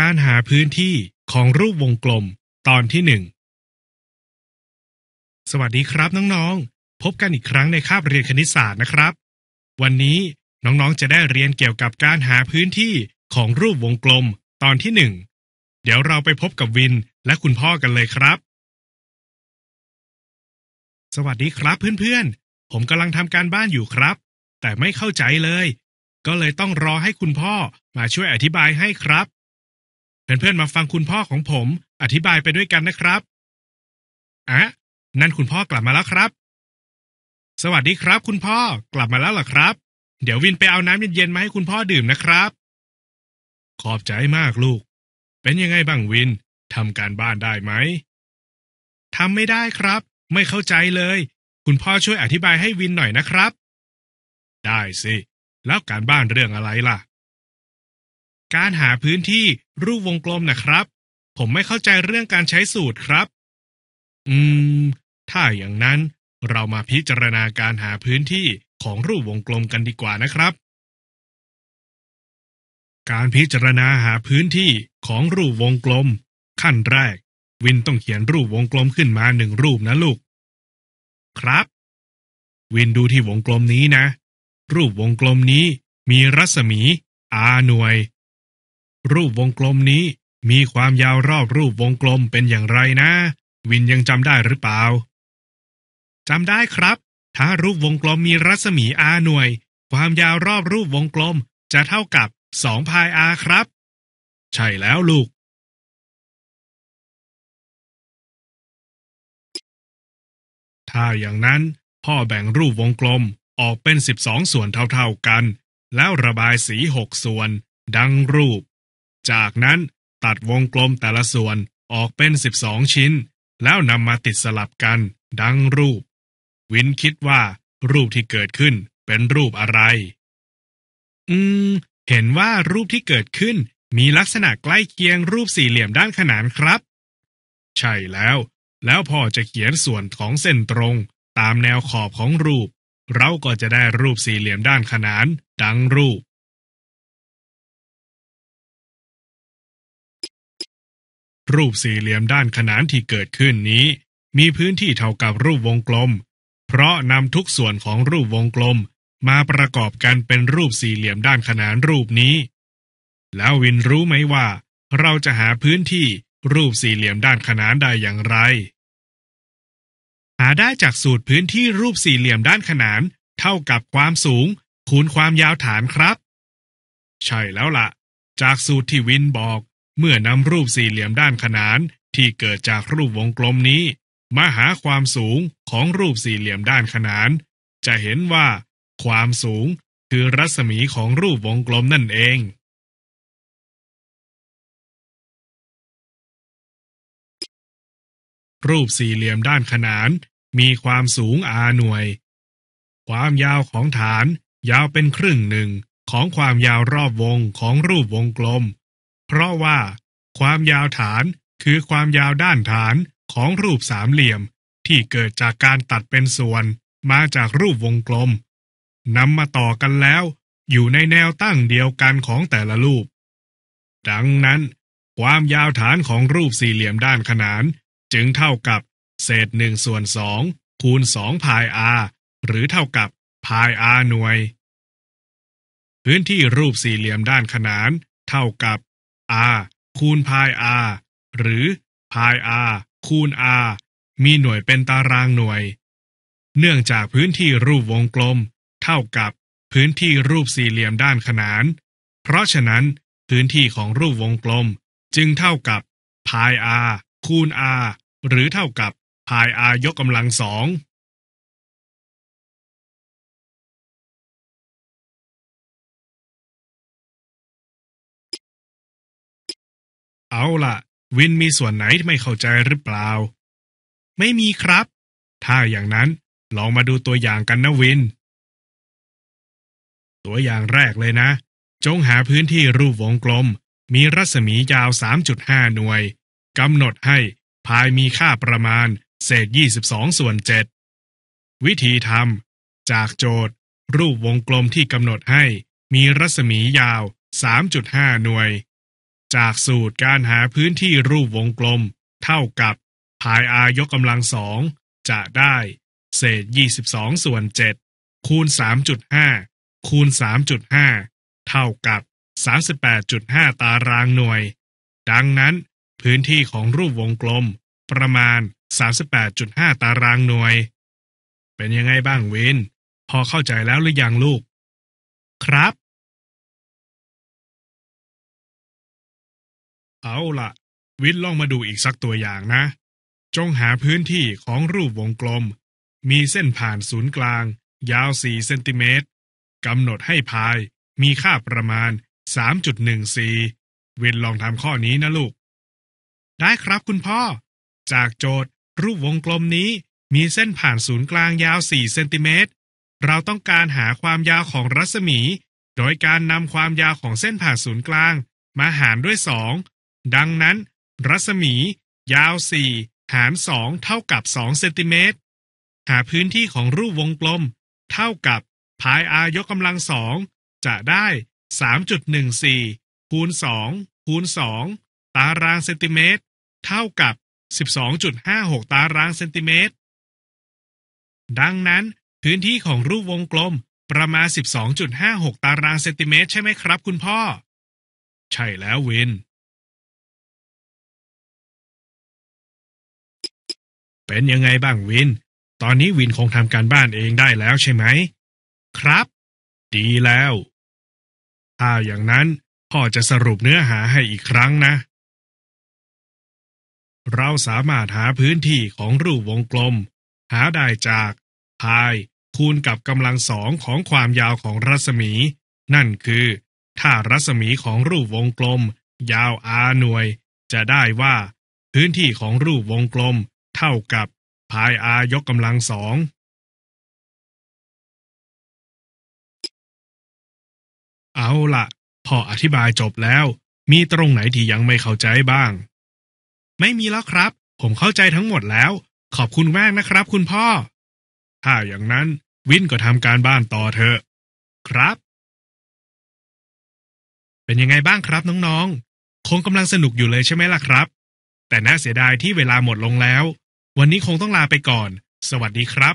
การหาพื้นที่ของรูปวงกลมตอนที่หนึ่ง สวัสดีครับ น้องๆ พบกันอีกครั้งในคาบเรียนคณิตศาสตร์นะครับ วันนี้น้องๆ จะได้เรียนเกี่ยวกับการหาพื้นที่ของรูปวงกลม ตอนที่หนึ่ง เดี๋ยวเราไปพบกับวินและคุณพ่อกันเลยครับ สวัสดีครับเพื่อน ๆ ผมกำลังทำการบ้านอยู่ครับ แต่ไม่เข้าใจเลย ก็เลยต้องรอให้คุณพ่อมาช่วยอธิบายให้ครับเพื่อนๆมาฟังคุณพ่อของผม อธิบายไปด้วยกันนะครับอ่ะนั่นคุณพ่อกลับมาแล้วครับ สวัสดีครับ คุณพ่อกลับมาแล้วเหรอครับ เดี๋ยววินไปเอาน้ำเย็นๆมาให้คุณพ่อดื่มนะครับ ขอบใจมากลูก เป็นยังไงบ้างวินทำการบ้านได้ไหมทำไม่ได้ครับ ไม่เข้าใจเลย คุณพ่อช่วยอธิบายให้วินหน่อยนะครับ ได้สิ แล้วการบ้านเรื่องอะไรล่ะการหาพื้นที่รูปวงกลมนะครับ ผมไม่เข้าใจเรื่องการใช้สูตรครับ อืม ถ้าอย่างนั้นเรามาพิจารณาการหาพื้นที่ของรูปวงกลมกันดีกว่านะครับ การพิจารณาหาพื้นที่ของรูปวงกลม ขั้นแรก วินต้องเขียนรูปวงกลมขึ้นมาหนึ่งรูปนะลูก ครับ วินดูที่วงกลมนี้นะ รูปวงกลมนี้มีรัศมี r หน่วยรูปวงกลมนี้มีความยาวรอบรูปวงกลมเป็นอย่างไรนะ วินยังจำได้หรือเปล่าจำได้ครับ ถ้ารูปวงกลมมีรัศมี r หน่วย ความยาวรอบรูปวงกลมจะเท่ากับ2พาย r ครับ ใช่แล้วลูก ถ้าอย่างนั้น พ่อแบ่งรูปวงกลมออกเป็น 12 ส่วนเท่า ๆกัน แล้วระบายสี6ส่วน ดังรูปจากนั้นตัดวงกลมแต่ละส่วนออกเป็น 12 ชิ้น แล้วนำมาติดสลับกัน ดังรูป วินคิดว่ารูปที่เกิดขึ้นเป็นรูปอะไร อืม เห็นว่ารูปที่เกิดขึ้นมีลักษณะใกล้เคียงรูปสี่เหลี่ยมด้านขนานครับ ใช่แล้ว แล้วพอจะเขียนส่วนของเส้นตรง ตามแนวขอบของรูป เราก็จะได้รูปสี่เหลี่ยมด้านขนาน ดังรูปรูปสี่เหลี่ยมด้านขนานที่เกิดขึ้นนี้ มีพื้นที่เท่ากับรูปวงกลม เพราะนำทุกส่วนของรูปวงกลมมาประกอบกันเป็นรูปสี่เหลี่ยมด้านขนานรูปนี้ แล้ววินรู้ไหมว่า เราจะหาพื้นที่รูปสี่เหลี่ยมด้านขนานได้อย่างไร หาได้จากสูตรพื้นที่รูปสี่เหลี่ยมด้านขนาน เท่ากับความสูงคูณความยาวฐานครับ ใช่แล้วละ่ะ จากสูตรที่วินบอกเมื่อนำรูปสี่เหลี่ยมด้านขนานที่เกิดจากรูปวงกลมนี้มาหาความสูงของรูปสี่เหลี่ยมด้านขนาน จะเห็นว่า ความสูงคือรัศมีของรูปวงกลมนั่นเอง รูปสี่เหลี่ยมด้านขนานมีความสูงอาหน่วย ความยาวของฐานยาวเป็นครึ่งหนึ่งของความยาวรอบวงของรูปวงกลมพราะว่าความยาวฐานคือความยาวด้านฐานของรูปสามเหลี่ยมที่เกิดจากการตัดเป็นส่วนมาจากรูปวงกลมนำมาต่อกันแล้วอยู่ในแนวตั้งเดียวกันของแต่ละรูป ดังนั้น ความยาวฐานของรูปสี่เหลี่ยมด้านขนาน จึงเท่ากับ เศษหนึ่งส่วนสองคูณสองพายอาหรือเท่ากับพายอาหน่วย พื้นที่รูปสี่เหลี่ยมด้านขนานเท่ากับ r คูณพาย r หรือพาย r คูณ r มีหน่วยเป็นตารางหน่วย เนื่องจากพื้นที่รูปวงกลม เท่ากับพื้นที่รูปสี่เหลี่ยมด้านขนาน เพราะฉะนั้น พื้นที่ของรูปวงกลมจึงเท่ากับพาย r คูณ r หรือเท่ากับพาย r ยกกำลังสองเอาละวินมีส่วนไหนที่ไม่เข้าใจหรือเปล่า ไม่มีครับ ถ้าอย่างนั้นลองมาดูตัวอย่างกันนะวิน ตัวอย่างแรกเลยนะ จงหาพื้นที่รูปวงกลม มีรัศมียาว 3.5 หน่วยกำหนดให้พายมีค่าประมาณเศษ22ส่วน7วิธีทำจากโจทย์ รูปวงกลมที่กำหนดให้มีรัศมียาว 3.5 หน่วยจากสูตรการหาพื้นที่รูปวงกลมเท่ากับพายอายกกำลังสองจะได้ เศษ 22ส่วน7คูณ 3.5 คูณ 3.5 เท่ากับ 38.5 ตารางหน่วย ดังนั้น พื้นที่ของรูปวงกลมประมาณ 38.5 ตารางหน่วย เป็นยังไงบ้างวิน พอเข้าใจแล้วหรือยังลูก ครับเอาละวิทย์ลองมาดูอีกสักตัวอย่างนะ จงหาพื้นที่ของรูปวงกลม มีเส้นผ่านศูนย์กลาง ยาว 4เซนติเมตรกำหนดให้พาย มีค่าประมาณ 3.14 วิทย์ลองทำข้อนี้นะลูก ได้ครับคุณพ่อ จากโจทย์รูปวงกลมนี้มีเส้นผ่านศูนย์กลาง ยาว 4เซนติเมตรเราต้องการหาความยาวของรัศมี โดยการนำความยาวของเส้นผ่านศูนย์กลาง มาหารด้วย2ดังนั้น รัศมียาว 4 หาร 2 เท่ากับ2เซนติเมตร หาพื้นที่ของรูปวงกลมเท่ากับพายอายกกำลังสองจะได้ 3.14คูณ2คูณ2ตารางเซนติเมตร เท่ากับ 12.56ตารางเซนติเมตร ดังนั้นพื้นที่ของรูปวงกลมประมาณ 12.56ตารางเซนติเมตรใช่ไหมครับคุณพ่อใช่แล้วเวนเป็นยังไงบ้างวิน ตอนนี้วินคงทำการบ้านเองได้แล้วใช่ไหม ครับ ดีแล้ว ถ้าอย่างนั้นพ่อจะสรุปเนื้อหาให้อีกครั้งนะ เราสามารถหาพื้นที่ของรูปวงกลม หาได้จากพายคูณกับกำลังสองของความยาวของรัศมี นั่นคือ ถ้ารัศมีของรูปวงกลม ยาว r หน่วย จะได้ว่า พื้นที่ของรูปวงกลมเท่ากับพายอายกกำลังสอง เอาละพออธิบายจบแล้ว มีตรงไหนที่ยังไม่เข้าใจบ้าง ไม่มีแล้วครับ ผมเข้าใจทั้งหมดแล้ว ขอบคุณมากนะครับ คุณพ่อ ถ้าอย่างนั้น วินก็ทำการบ้านต่อเถอะครับ เป็นยังไงบ้างครับ น้องๆ คงกำลังสนุกอยู่เลยใช่ไหมล่ะครับ แต่น่าเสียดายที่เวลาหมดลงแล้ววันนี้คงต้องลาไปก่อน สวัสดีครับ